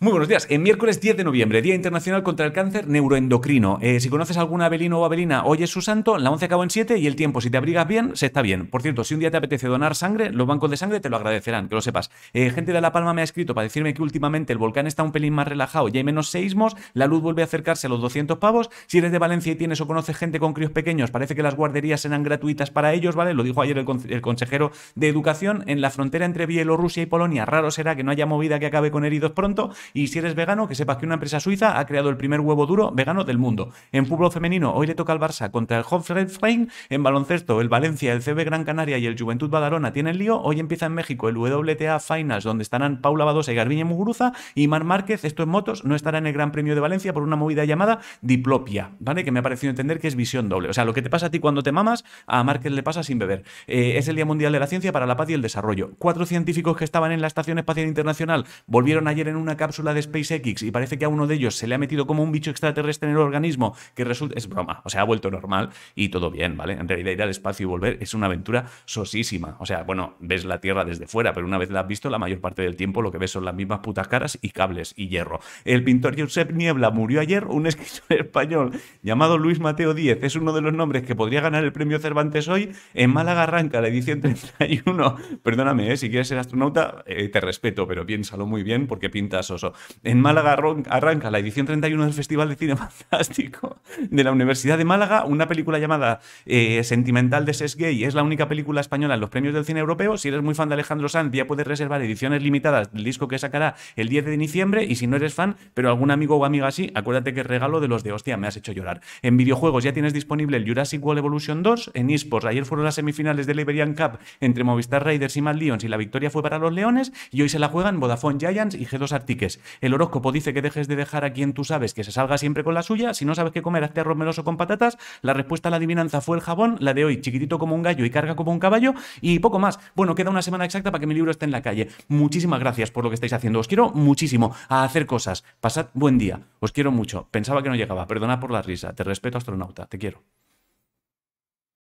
Muy buenos días. En miércoles 10 de noviembre, Día Internacional contra el Cáncer Neuroendocrino. Eh, si conoces alguna abelino o abelina, hoy es su santo, la 11 acabó en 7 y el tiempo, si te abrigas bien, se está bien. Por cierto, si un día te apetece donar sangre, los bancos de sangre te lo agradecerán, que lo sepas. Eh, gente de La Palma me ha escrito para decirme que últimamente el volcán está un pelín más relajado ya hay menos seísmos, la luz vuelve a acercarse a los 200 pavos. Si eres de Valencia y tienes o conoces gente con críos pequeños, parece que las guarderías serán gratuitas para ellos, ¿vale? Lo dijo ayer el, el consejero de Educación. En la frontera entre Bielorrusia y Polonia, raro será que no haya movida que acabe con heridos pronto y si eres vegano, que sepas que una empresa suiza ha creado el primer huevo duro vegano del mundo. En fútbol femenino, hoy le toca al Barça contra el Hoffenheim. En baloncesto, el Valencia, el CB Gran Canaria y el Juventud Badalona tienen lío. Hoy empieza en México el WTA Finals, donde estarán Paula Badosa y Garbiñe Muguruza. Y Mar Márquez, esto en motos, no estará en el Gran Premio de Valencia por una movida llamada diplopia, ¿vale? Que me ha parecido entender que es visión doble. O sea, lo que te pasa a ti cuando te mamas, a Márquez le pasa sin beber. Eh, es el Día Mundial de la Ciencia para la Paz y el Desarrollo. Cuatro científicos que estaban en la Estación Espacial Internacional volvieron ayer en una cápsula la de SpaceX y parece que a uno de ellos se le ha metido como un bicho extraterrestre en el organismo que resulta... Es broma, o sea, ha vuelto normal y todo bien, ¿vale? En realidad ir al espacio y volver es una aventura sosísima. O sea, bueno, ves la Tierra desde fuera, pero una vez la has visto, la mayor parte del tiempo lo que ves son las mismas putas caras y cables y hierro. El pintor Josep Niebla murió ayer, un escritor español llamado Luis Mateo Díez, es uno de los nombres que podría ganar el premio Cervantes hoy. En Málaga arranca la edición 31. Perdóname, ¿eh? si quieres ser astronauta, eh, te respeto, pero piénsalo muy bien porque pintas oso en Málaga arranca la edición 31 del Festival de Cine Fantástico de la Universidad de Málaga, una película llamada eh, Sentimental de Ses Gay. Es la única película española en los premios del cine europeo. Si eres muy fan de Alejandro Sanz, ya puedes reservar ediciones limitadas del disco que sacará el 10 de diciembre. Y si no eres fan, pero algún amigo o amiga así, acuérdate que es regalo de los de hostia, me has hecho llorar. En videojuegos ya tienes disponible el Jurassic World Evolution 2. En eSports, ayer fueron las semifinales del Iberian Cup entre Movistar Raiders y Mad Lions y la victoria fue para los Leones. Y hoy se la juegan Vodafone Giants y G2 Artiques el horóscopo dice que dejes de dejar a quien tú sabes que se salga siempre con la suya, si no sabes qué comer, hazte arroz meloso con patatas, la respuesta a la adivinanza fue el jabón, la de hoy, chiquitito como un gallo y carga como un caballo, y poco más. Bueno, queda una semana exacta para que mi libro esté en la calle. Muchísimas gracias por lo que estáis haciendo, os quiero muchísimo a hacer cosas, pasad buen día, os quiero mucho, pensaba que no llegaba, perdonad por la risa, te respeto astronauta, te quiero.